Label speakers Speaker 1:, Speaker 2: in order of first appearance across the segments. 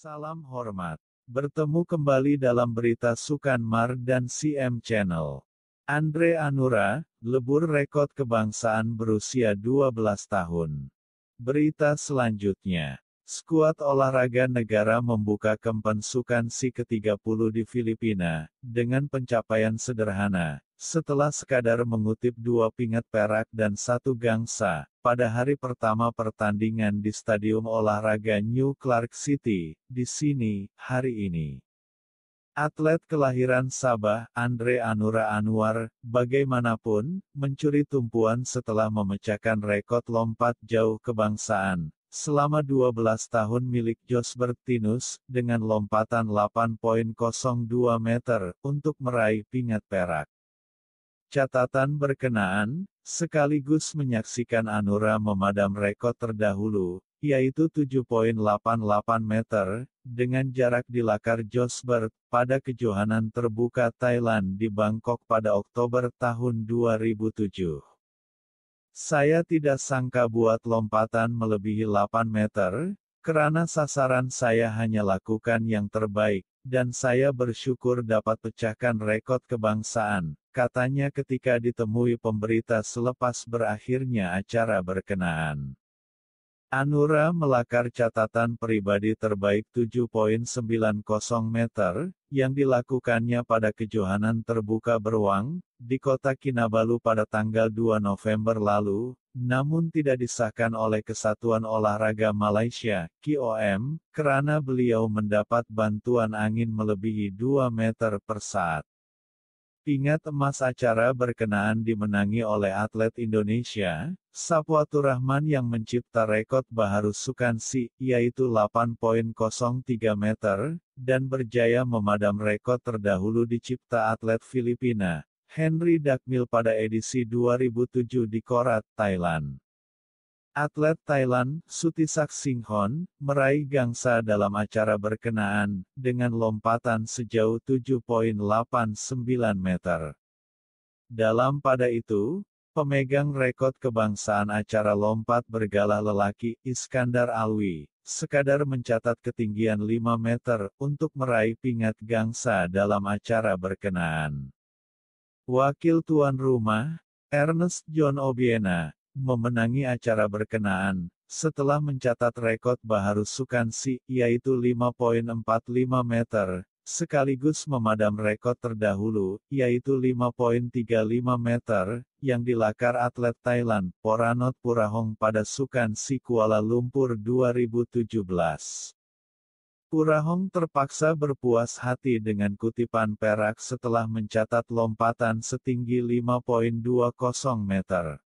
Speaker 1: Salam hormat. Bertemu kembali dalam berita Sukanmar dan CM Channel. Andre Anura, lebur rekod kebangsaan berusia 12 tahun. Berita selanjutnya. Skuad olahraga negara membuka Sukan si ke-30 di Filipina, dengan pencapaian sederhana, setelah sekadar mengutip dua pingat perak dan satu gangsa, pada hari pertama pertandingan di Stadium Olahraga New Clark City, di sini, hari ini. Atlet kelahiran Sabah, Andre Anura Anwar, bagaimanapun, mencuri tumpuan setelah memecahkan rekor lompat jauh kebangsaan, selama 12 tahun milik Jos Bertinus, dengan lompatan 8.02 meter, untuk meraih pingat perak catatan berkenaan, sekaligus menyaksikan Anura memadam rekor terdahulu, yaitu 7.88 meter, dengan jarak di Lakar Josberg, pada kejohanan terbuka Thailand di Bangkok pada Oktober tahun 2007. Saya tidak sangka buat lompatan melebihi 8 meter, karena sasaran saya hanya lakukan yang terbaik, dan saya bersyukur dapat pecahkan rekor kebangsaan, katanya ketika ditemui pemberita selepas berakhirnya acara berkenaan. Anura melakar catatan pribadi terbaik 7.90 meter, yang dilakukannya pada kejohanan terbuka beruang, di kota Kinabalu pada tanggal 2 November lalu, namun tidak disahkan oleh Kesatuan Olahraga Malaysia, KOM, karena beliau mendapat bantuan angin melebihi 2 meter per saat. Ingat emas acara berkenaan dimenangi oleh atlet Indonesia, Sapuatu Rahman yang mencipta rekor Baharu Sukansi, yaitu 8.03 meter, dan berjaya memadam rekor terdahulu dicipta atlet Filipina, Henry Dakmil pada edisi 2007 di Korat, Thailand. Atlet Thailand, Sutisak Singhon, meraih gangsa dalam acara berkenaan, dengan lompatan sejauh 7.89 meter. Dalam pada itu, pemegang rekod kebangsaan acara lompat bergala lelaki, Iskandar Alwi, sekadar mencatat ketinggian 5 meter, untuk meraih pingat gangsa dalam acara berkenaan. Wakil Tuan Rumah, Ernest John Obiena, memenangi acara berkenaan, setelah mencatat rekod Baharu sukan Sukansi, yaitu 5.45 meter, sekaligus memadam rekod terdahulu, yaitu 5.35 meter, yang dilakar atlet Thailand, Poranot Purahong pada sukan Sukansi Kuala Lumpur 2017. Purahong terpaksa berpuas hati dengan kutipan perak setelah mencatat lompatan setinggi 5.20 meter.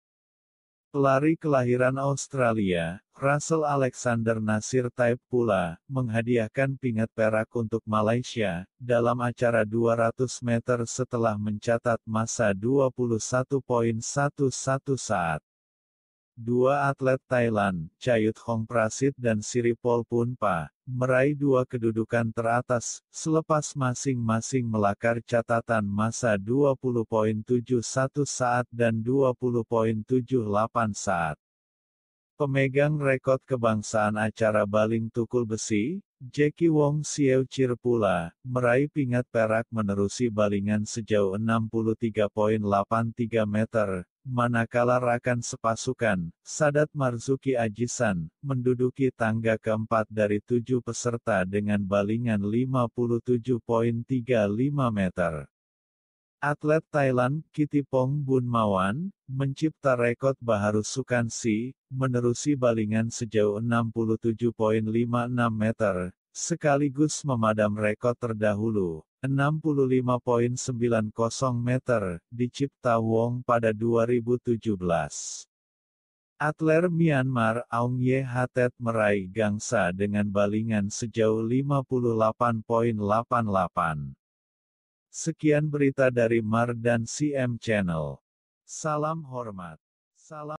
Speaker 1: Pelari kelahiran Australia, Russell Alexander Nasir Taib pula, menghadiahkan pingat perak untuk Malaysia, dalam acara 200 meter setelah mencatat masa 21.11 saat. Dua atlet Thailand, Chayut Hong Prasit dan Siripol Punpa, meraih dua kedudukan teratas, selepas masing-masing melakar catatan masa 20.71 saat dan 20.78 saat. Pemegang rekod kebangsaan acara baling tukul besi, Jackie Wong Sieu Chir pula, meraih pingat perak menerusi balingan sejauh 63.83 meter, Manakala Rakan sepasukan, Sadat Marzuki Ajisan, menduduki tangga keempat dari tujuh peserta dengan balingan 57.35 meter. Atlet Thailand, Kitipong Bunmawan, mencipta rekor Baharu Sukansi, menerusi balingan sejauh 67.56 meter, sekaligus memadam rekor terdahulu, 65.90 meter, dicipta Wong pada 2017. Atler Myanmar Aung Ye Hatet meraih gangsa dengan balingan sejauh 58.88. Sekian berita dari Mar dan CM Channel. Salam hormat. Salam